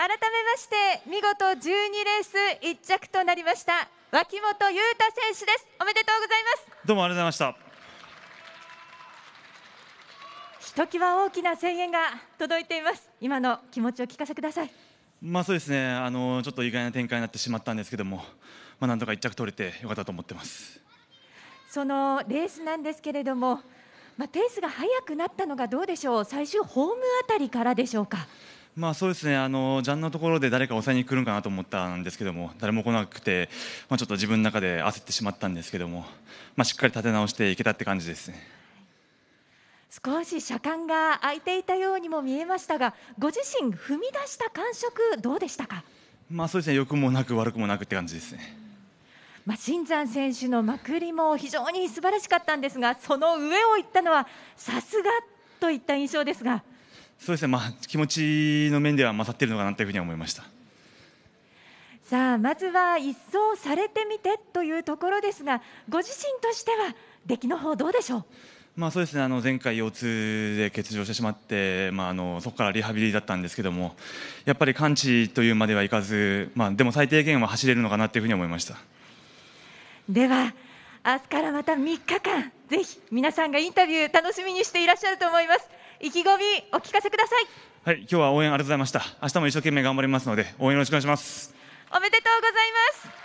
改めまして見事12レース1着となりました脇本裕太選手ですおめでとうございますどうもありがとうございましたひときわ大きな声援が届いています今の気持ちを聞かせくださいまあそうですねあのちょっと意外な展開になってしまったんですけどもまあなんとか1着取れてよかったと思ってますそのレースなんですけれどもまあ、ペースが速くなったのがどうでしょう最終ホームあたりからでしょうかまあそうですねあのジャンのところで誰か抑えに来るんかなと思ったんですけども誰も来なくて、まあ、ちょっと自分の中で焦ってしまったんですけども、まあ、しっかり立て直していけたって感じですね少し車間が空いていたようにも見えましたがご自身踏み出した感触どうでしたかまあそうですね良くもなく悪くもなくって感じですね。まあ、新山選手のまくりも非常に素晴らしかったんですがその上をいったのはさすがといった印象ですが。そうですね、まあ、気持ちの面では勝っているのかなというふうに思いましたさあまずは一掃されてみてというところですがご自身としては出来の方どうでしょうまあそうですねあの前回腰痛で欠場してしまって、まあ、あのそこからリハビリだったんですけどもやっぱり完治というまではいかず、まあ、でも最低限は走れるのかなというふうに思いましたでは明日からまた3日間ぜひ皆さんがインタビュー楽しみにしていらっしゃると思います。意気込みお聞かせくださいはい今日は応援ありがとうございました明日も一生懸命頑張りますので応援よろしくお願いしますおめでとうございます